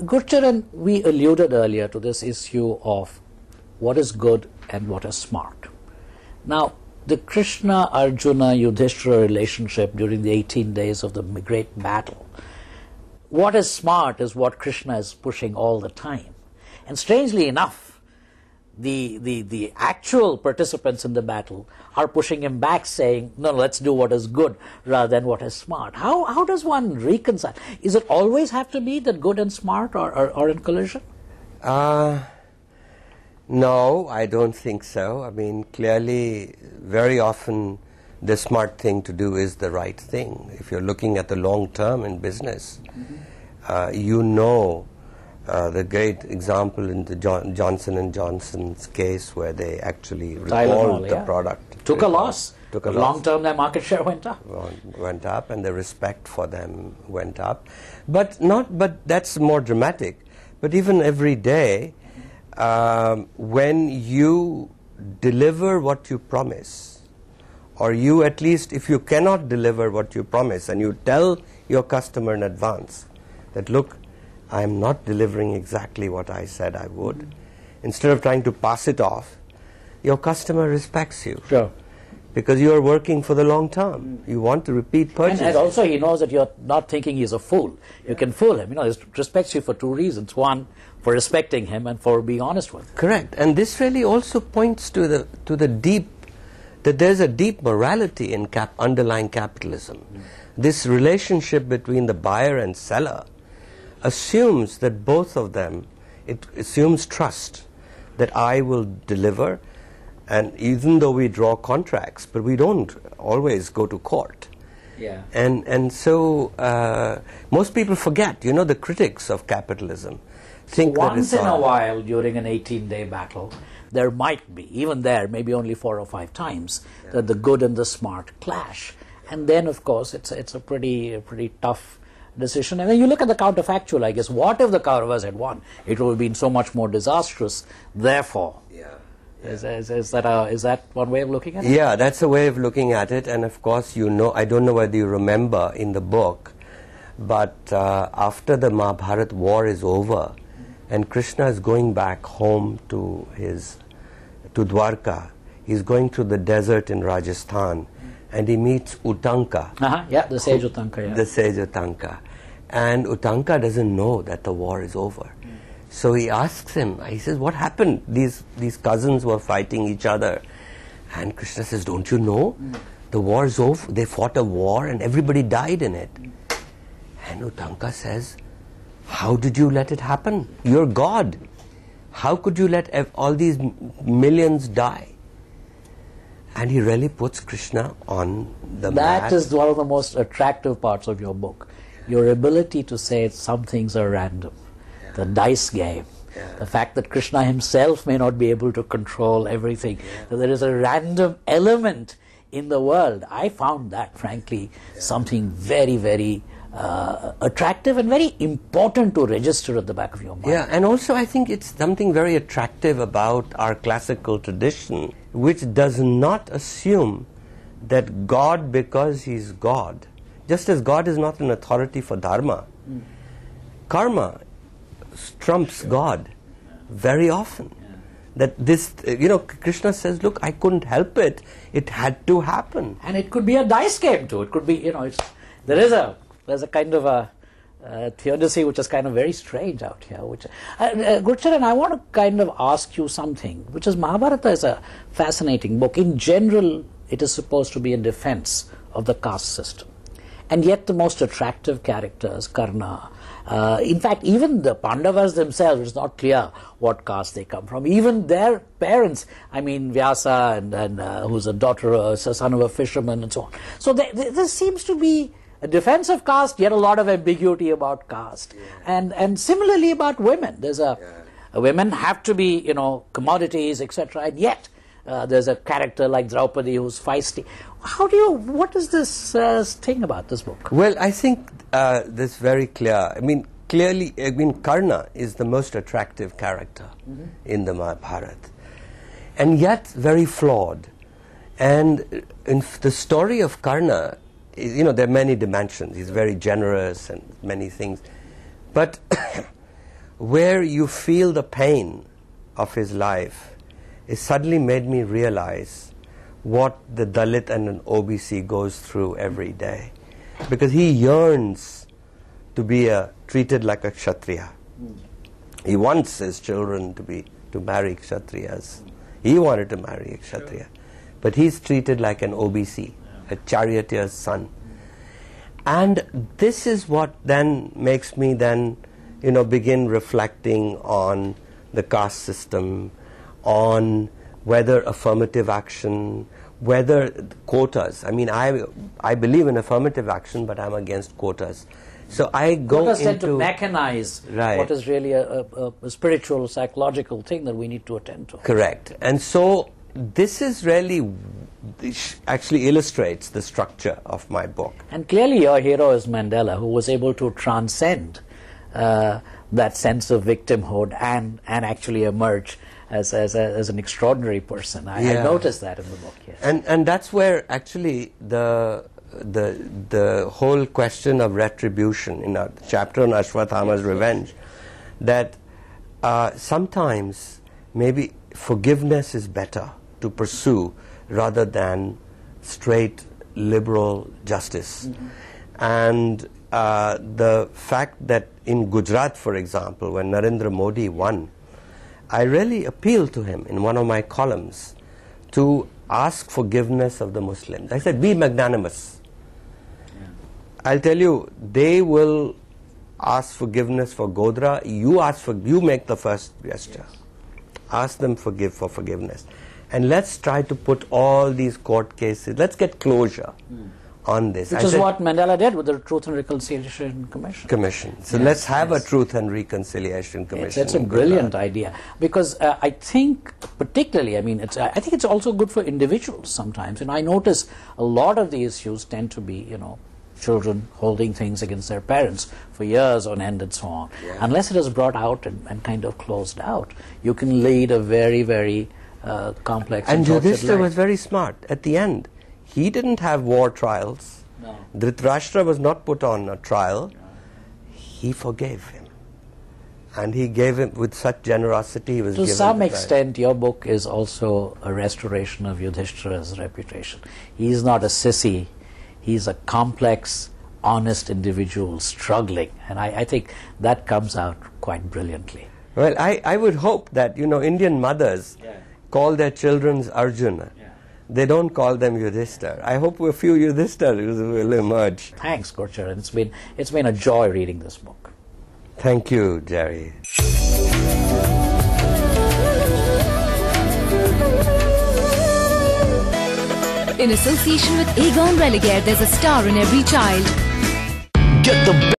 Gurcharan, we alluded earlier to this issue of what is good and what is smart. Now, the Krishna Arjuna Yudhishthira relationship during the 18 days of the great battle, what is smart is what Krishna is pushing all the time. And strangely enough, the, the, the actual participants in the battle are pushing him back saying, no, let's do what is good rather than what is smart. How, how does one reconcile? Is it always have to be that good and smart are, are, are in collision? Uh, no, I don't think so. I mean, clearly, very often the smart thing to do is the right thing. If you're looking at the long term in business, mm -hmm. uh, you know uh, the great example in the John, Johnson and Johnson's case, where they actually recalled the yeah. product, took a loss. Took a Long loss. term, their market share went up. Went up, and the respect for them went up. But not. But that's more dramatic. But even every day, um, when you deliver what you promise, or you at least, if you cannot deliver what you promise, and you tell your customer in advance that look I am not delivering exactly what I said I would. Mm -hmm. Instead of trying to pass it off, your customer respects you. Sure. Because you are working for the long term. Mm. You want to repeat purchase. And, and, also he knows that you're not thinking he's a fool. Yeah. You can fool him. You know, he respects you for two reasons. One, for respecting him and for being honest with him. Correct. And this really also points to the, to the deep, that there's a deep morality in cap, underlying capitalism. Mm. This relationship between the buyer and seller assumes that both of them, it assumes trust that I will deliver. And even though we draw contracts, but we don't always go to court. Yeah. And, and so uh, most people forget, you know, the critics of capitalism think Once in a while during an 18 day battle, there might be, even there, maybe only four or five times, yeah. that the good and the smart clash. And then, of course, it's, it's a pretty, pretty tough decision. And then you look at the counterfactual, I guess. What if the Kauravas had won? It would have been so much more disastrous. Therefore, yeah. yeah. Is, is, is, that a, is that one way of looking at it? Yeah, that's a way of looking at it. And of course, you know, I don't know whether you remember in the book, but uh, after the Mahabharata war is over, and Krishna is going back home to his to Dwarka, he's going through the desert in Rajasthan and he meets Utanka. Uh-huh, yeah, the sage Utanka. Yeah. The sage Utanka. And Utanka doesn't know that the war is over. So he asks him, he says, What happened? These, these cousins were fighting each other. And Krishna says, Don't you know? The war's over. They fought a war and everybody died in it. And Utanka says, How did you let it happen? You're God. How could you let all these millions die? and he really puts Krishna on the that mat. That is one of the most attractive parts of your book. Your ability to say some things are random, yeah. the dice game, yeah. the fact that Krishna himself may not be able to control everything, yeah. so there is a random element in the world. I found that, frankly, something very, very uh, attractive and very important to register at the back of your mind. Yeah, and also I think it's something very attractive about our classical tradition, which does not assume that God, because He's God, just as God is not an authority for dharma, mm. karma trumps God very often. That this, you know, Krishna says, look, I couldn't help it. It had to happen. And it could be a dice game too. It could be, you know, there is a there's a kind of a uh, theodicy which is kind of very strange out here. Which uh, uh, Gurcharan, I want to kind of ask you something, which is Mahabharata is a fascinating book. In general, it is supposed to be a defense of the caste system, and yet the most attractive characters, Karna. Uh, in fact, even the Pandavas themselves, it's not clear what caste they come from. Even their parents, I mean, Vyasa, and, and uh, who's a daughter, a son of a fisherman, and so on. So this seems to be a defense of caste, yet a lot of ambiguity about caste. Yeah. And, and similarly about women. There's a, yeah. women have to be, you know, commodities, etc. And yet, uh, there's a character like Draupadi who's feisty. How do you, what is this uh, thing about this book? Well, I think uh, this very clear. I mean, clearly, I mean, Karna is the most attractive character mm -hmm. in the Mahabharata. And yet, very flawed. And uh, in the story of Karna you know, there are many dimensions. He's very generous and many things. But where you feel the pain of his life, it suddenly made me realize what the Dalit and an OBC goes through every day. Because he yearns to be a, treated like a Kshatriya. He wants his children to, be, to marry Kshatriyas. He wanted to marry a Kshatriya. But he's treated like an OBC a charioteer's son. And this is what then makes me then, you know, begin reflecting on the caste system, on whether affirmative action, whether quotas. I mean, I, I believe in affirmative action, but I'm against quotas. So I go quotas into... tend to mechanize right. what is really a, a, a spiritual, psychological thing that we need to attend to. Correct. And so this is really actually illustrates the structure of my book. And clearly, your hero is Mandela, who was able to transcend uh, that sense of victimhood and and actually emerge as as, a, as an extraordinary person. I, yeah. I, noticed that in the book. Yes. And and that's where actually the the the whole question of retribution in our chapter on Ashwathama's yes, revenge, yes. that uh, sometimes maybe forgiveness is better to pursue rather than straight liberal justice. Mm-hmm. And uh, the fact that in Gujarat, for example, when Narendra Modi won, I really appealed to him in one of my columns to ask forgiveness of the Muslims. I said, be magnanimous. Yeah. I'll tell you, they will ask forgiveness for Godhra. You ask for, you make the first gesture. Yes. Ask them forgive for forgiveness and let's try to put all these court cases, let's get closure mm. on this. Which I is said, what Mandela did with the Truth and Reconciliation Commission. Commission. So yes, let's have yes. a Truth and Reconciliation Commission. Yes, that's a brilliant Gula. idea because uh, I think particularly, I mean, it's, uh, I think it's also good for individuals sometimes. And I notice a lot of the issues tend to be, you know, children holding things against their parents for years on end and so on. Yeah. Unless it is brought out and, and kind of closed out, you can lead a very, very uh, complex. And, and Yudhishthira was very smart. At the end, he didn't have war trials. No. Dhritarashtra was not put on a trial. He forgave him. And he gave him with such generosity. was to some extent, your book is also a restoration of Yudhishthira's reputation. He is not a sissy. He is a complex, honest individual struggling. And I, I think that comes out quite brilliantly. Well, I, I would hope that, you know, Indian mothers yeah call their children Arjuna. Yeah. They don't call them Yudhishthir. I hope a few Yudhisthirs will emerge. Thanks, Gurcharan. It's been, it's been a joy reading this book. Thank you, Jerry. In association with Egon Religare, there's a star in every child. Get the